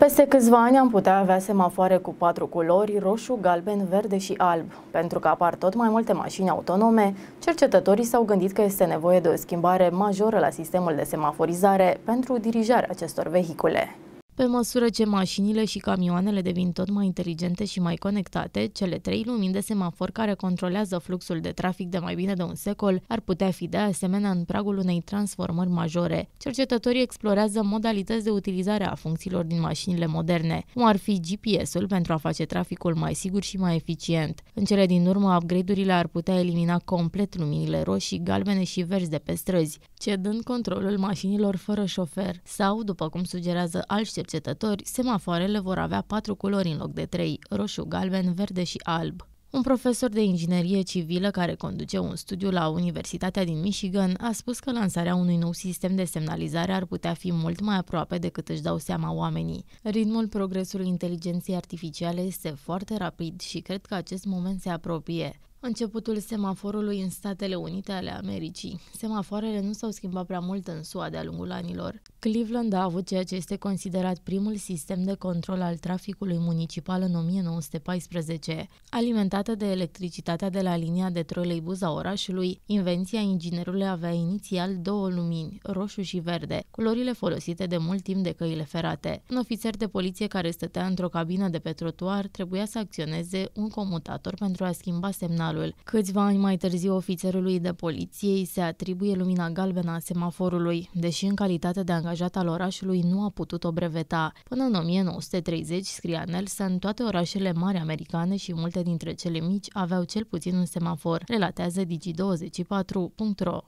Peste câțiva ani am putea avea semafoare cu patru culori, roșu, galben, verde și alb. Pentru că apar tot mai multe mașini autonome, cercetătorii s-au gândit că este nevoie de o schimbare majoră la sistemul de semaforizare pentru dirijarea acestor vehicule. Pe măsură ce mașinile și camioanele devin tot mai inteligente și mai conectate, cele trei lumini de semafor care controlează fluxul de trafic de mai bine de un secol ar putea fi de asemenea în pragul unei transformări majore. Cercetătorii explorează modalități de utilizare a funcțiilor din mașinile moderne, cum ar fi GPS-ul pentru a face traficul mai sigur și mai eficient. În cele din urmă, upgrade-urile ar putea elimina complet luminile roșii, galbene și verzi de pe străzi, cedând controlul mașinilor fără șofer sau, după cum sugerează alți cercetători, semafoarele vor avea patru culori în loc de trei, roșu, galben, verde și alb. Un profesor de inginerie civilă care conduce un studiu la Universitatea din Michigan a spus că lansarea unui nou sistem de semnalizare ar putea fi mult mai aproape decât își dau seama oamenii. Ritmul progresului inteligenței artificiale este foarte rapid și cred că acest moment se apropie. Începutul semaforului în Statele Unite ale Americii. Semafoarele nu s-au schimbat prea mult în SUA de-a lungul anilor. Cleveland a avut ceea ce este considerat primul sistem de control al traficului municipal în 1914. Alimentată de electricitatea de la linia de troleibuz a orașului, invenția inginerului avea inițial două lumini, roșu și verde, culorile folosite de mult timp de căile ferate. Un ofițer de poliție care stătea într-o cabină de pe trotuar trebuia să acționeze un comutator pentru a schimba semnalul. Câțiva ani mai târziu, ofițerului de poliție îi se atribuie lumina galbenă a semaforului, deși în calitate de angajat angajat al orașului nu a putut o breveta. Până în 1930, scria Nelson, toate orașele mari americane și multe dintre cele mici aveau cel puțin un semafor, relatează digi24.ro.